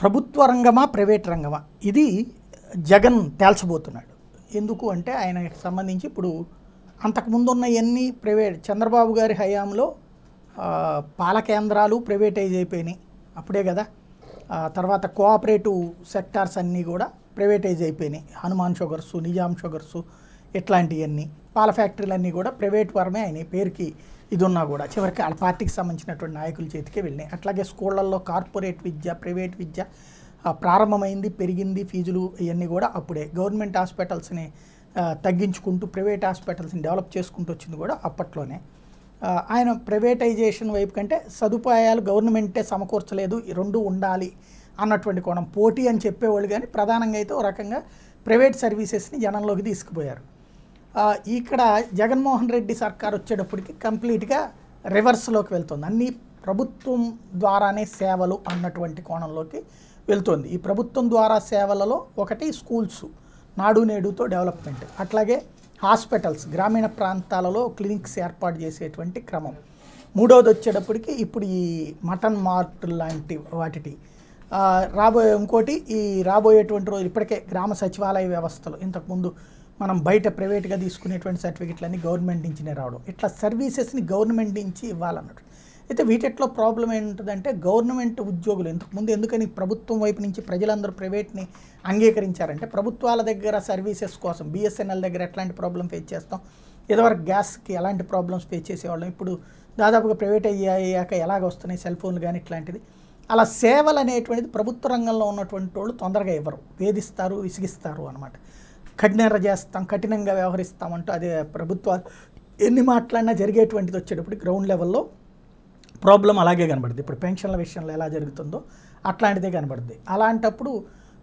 ప్రభుత్వ రంగమా ప్రైవేట్ రంగమా ఇది జగన్ తేల్చబోతున్నాడు ఎందుకు అంటే ఆయనకి సంబంధించి ఇప్పుడు అంతకుముందు ఉన్న ఎన్ని ప్రైవేట్ చంద్రబాబు గారి హయాంలో పాలకేంద్రాలు ప్రైవేటైజ్ అయిపోయినాయి అప్పుడే కదా తర్వాత కోఆపరేటివ్ సెక్టార్స్ అన్నీ కూడా ప్రైవేటైజ్ అయిపోయినాయి హనుమాన్ షుగర్సు నిజాం షుగర్సు ఇట్లాంటివన్నీ పాల ఫ్యాక్టరీలన్నీ కూడా ప్రైవేట్ వరమే ఆయన పేరుకి ఇది ఉన్నా కూడా చివరికి వాళ్ళ పార్టీకి సంబంధించినటువంటి నాయకుల చేతికి వెళ్ళినాయి అట్లాగే స్కూళ్ళల్లో కార్పొరేట్ విద్య ప్రైవేట్ విద్య ప్రారంభమైంది పెరిగింది ఫీజులు ఇవన్నీ కూడా అప్పుడే గవర్నమెంట్ హాస్పిటల్స్ని తగ్గించుకుంటూ ప్రైవేట్ హాస్పిటల్స్ని డెవలప్ చేసుకుంటూ వచ్చింది కూడా అప్పట్లోనే ఆయన ప్రైవేటైజేషన్ వైపు కంటే సదుపాయాలు గవర్నమెంటే సమకూర్చలేదు రెండు ఉండాలి అన్నటువంటి కోణం పోటీ అని చెప్పేవాళ్ళు కానీ ప్రధానంగా అయితే ఒక రకంగా ప్రైవేట్ సర్వీసెస్ని జనంలోకి తీసుకుపోయారు ఇక్కడ జగన్మోహన్ రెడ్డి సర్కార్ వచ్చేటప్పటికి కంప్లీట్గా రివర్స్లోకి వెళ్తుంది అన్ని ప్రభుత్వం ద్వారానే సేవలు అన్నటువంటి కోణంలోకి వెళ్తుంది ఈ ప్రభుత్వం ద్వారా సేవలలో ఒకటి స్కూల్స్ నాడు నేడుతో డెవలప్మెంట్ అట్లాగే హాస్పిటల్స్ గ్రామీణ ప్రాంతాలలో క్లినిక్స్ ఏర్పాటు చేసేటువంటి క్రమం మూడవది వచ్చేటప్పటికి ఇప్పుడు ఈ మటన్ మార్ట్ లాంటి వాటి రాబోయే ఇంకోటి ఈ రాబోయేటువంటి రోజు ఇప్పటికే గ్రామ సచివాలయ వ్యవస్థలు ఇంతకుముందు మనం బయట ప్రైవేట్గా తీసుకునేటువంటి సర్టిఫికెట్లన్నీ గవర్నమెంట్ నుంచినే రావడం ఇట్లా సర్వీసెస్ని గవర్నమెంట్ నుంచి ఇవ్వాలన్నట్టు అయితే వీటిలో ప్రాబ్లం ఏంటంటే గవర్నమెంట్ ఉద్యోగులు ఇంతకుముందు ఎందుకని ప్రభుత్వం వైపు నుంచి ప్రజలందరూ ప్రైవేట్ని అంగీకరించారంటే ప్రభుత్వాల దగ్గర సర్వీసెస్ కోసం బిఎస్ఎన్ఎల్ దగ్గర ఎట్లాంటి ప్రాబ్లం ఫేస్ చేస్తాం ఇదివరకు గ్యాస్కి ఎలాంటి ప్రాబ్లమ్స్ ఫేస్ చేసేవాళ్ళం ఇప్పుడు దాదాపుగా ప్రైవేట్ అయ్యాక ఎలాగ వస్తున్నాయి సెల్ ఫోన్లు కానీ ఇట్లాంటిది అలా సేవలు అనేటువంటిది ప్రభుత్వ రంగంలో ఉన్నటువంటి వాళ్ళు తొందరగా ఇవ్వరు వేధిస్తారు విసిగిస్తారు అనమాట కఠినంగా చేస్తాం కఠినంగా వ్యవహరిస్తామంటూ అదే ప్రభుత్వాలు ఎన్ని మాట్లాడినా జరిగేటువంటిది వచ్చేటప్పుడు గ్రౌండ్ లెవెల్లో ప్రాబ్లం అలాగే కనబడుతుంది ఇప్పుడు పెన్షన్ల విషయంలో ఎలా జరుగుతుందో అట్లాంటిదే కనబడుతుంది అలాంటప్పుడు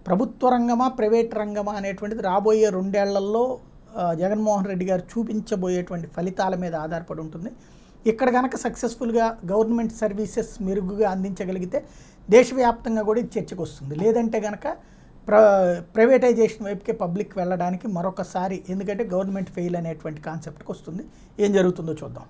ప్రభుత్వ రంగమా ప్రైవేట్ రంగమా అనేటువంటిది రాబోయే రెండేళ్లలో జగన్మోహన్ రెడ్డి గారు చూపించబోయేటువంటి ఫలితాల మీద ఆధారపడి ఉంటుంది ఇక్కడ కనుక సక్సెస్ఫుల్గా గవర్నమెంట్ సర్వీసెస్ మెరుగుగా అందించగలిగితే దేశవ్యాప్తంగా కూడా ఇది చర్చకు వస్తుంది లేదంటే కనుక ప్ర ప్రైవేటైజేషన్ వైపుకే పబ్లిక్ వెళ్ళడానికి మరొకసారి ఎందుకంటే గవర్నమెంట్ ఫెయిల్ అనేటువంటి కాన్సెప్ట్కి వస్తుంది ఏం జరుగుతుందో చూద్దాం